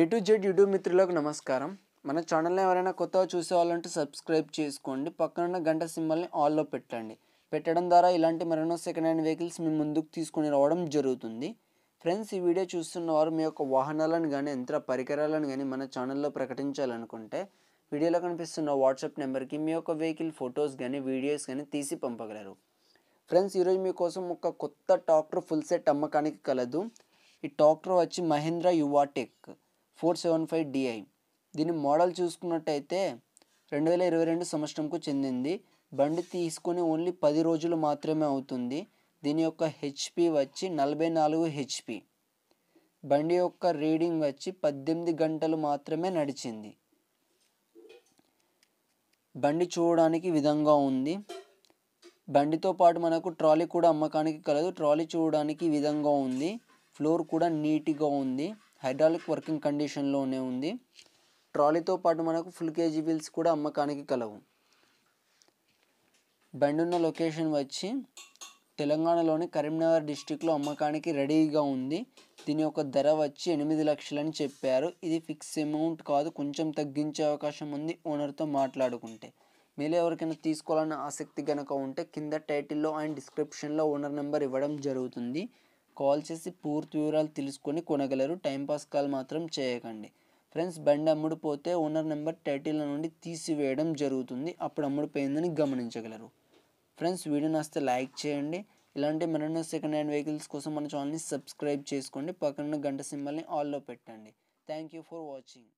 A to Z YouTube మిత్రులకు నమస్కారం మన ఛానల్ని ఎవరైనా కొత్తగా చూసేవాళ్ళంటే సబ్స్క్రైబ్ చేసుకోండి ఉన్న గంట సింబల్ని ఆల్లో పెట్టండి పెట్టడం ద్వారా ఇలాంటి మరెన్నో సెకండ్ హ్యాండ్ వెహికల్స్ మీ ముందుకు తీసుకుని రావడం జరుగుతుంది ఫ్రెండ్స్ ఈ వీడియో చూస్తున్న వారు మీ యొక్క వాహనాలను కానీ యంత్ర పరికరాలను కానీ మన ఛానల్లో ప్రకటించాలనుకుంటే వీడియోలో కనిపిస్తున్న వాట్సాప్ నెంబర్కి మీ యొక్క వెహికల్ ఫొటోస్ కానీ వీడియోస్ కానీ తీసి పంపగలరు ఫ్రెండ్స్ ఈరోజు మీకోసం ఒక కొత్త ట్రాక్టర్ ఫుల్ సెట్ అమ్మకానికి కలదు ఈ ట్రాక్టర్ వచ్చి Mahindra Yuvo Tech four seven five DI దీని మోడల్ చూసుకున్నట్టయితే రెండు వేల ఇరవై రెండు సంవత్సరంకు చెందింది బండి తీసుకొని ఓన్లీ పది రోజులు మాత్రమే అవుతుంది దీని యొక్క హెచ్పి వచ్చి నలభై నాలుగు హెచ్పి బండి యొక్క రీడింగ్ వచ్చి పద్దెనిమిది గంటలు మాత్రమే నడిచింది బండి చూడడానికి విధంగా ఉంది బండితో పాటు మనకు ట్రాలీ కూడా అమ్మకానికి కలదు ట్రాలీ చూడడానికి విధంగా ఉంది ఫ్లోర్ కూడా నీట్గా ఉంది హైడ్రాలిక్ వర్కింగ్ కండిషన్లోనే ఉంది ట్రాలీతో పాటు మనకు ఫుల్ కేజీ వీల్స్ కూడా అమ్మకానికి కలవు బండి ఉన్న లొకేషన్ వచ్చి తెలంగాణలోని కరీంనగర్ డిస్టిక్లో అమ్మకానికి రెడీగా ఉంది దీని యొక్క ధర వచ్చి ఎనిమిది లక్షలని చెప్పారు ఇది ఫిక్స్ అమౌంట్ కాదు కొంచెం తగ్గించే అవకాశం ఉంది ఓనర్తో మాట్లాడుకుంటే మీరు ఎవరికైనా తీసుకోవాలన్న ఆసక్తి కనుక ఉంటే కింద టైటిల్లో అండ్ డిస్క్రిప్షన్లో ఓనర్ నెంబర్ ఇవ్వడం జరుగుతుంది కాల్ చేసి పూర్తి వివరాలు తెలుసుకొని కొనగలరు టైంపాస్ కాల్ మాత్రం చేయకండి ఫ్రెండ్స్ బండి అమ్ముడు పోతే ఓనర్ నెంబర్ టైటిల్ నుండి తీసివేయడం జరుగుతుంది అప్పుడు అమ్ముడు పోయిందని గమనించగలరు ఫ్రెండ్స్ వీడియో నస్తే లైక్ చేయండి ఇలాంటి మరెన్నో సెకండ్ హ్యాండ్ వెహికల్స్ కోసం మన ఛానల్ని సబ్స్క్రైబ్ చేసుకోండి పక్కన గంట సింబల్ని ఆల్లో పెట్టండి థ్యాంక్ యూ ఫర్ వాచింగ్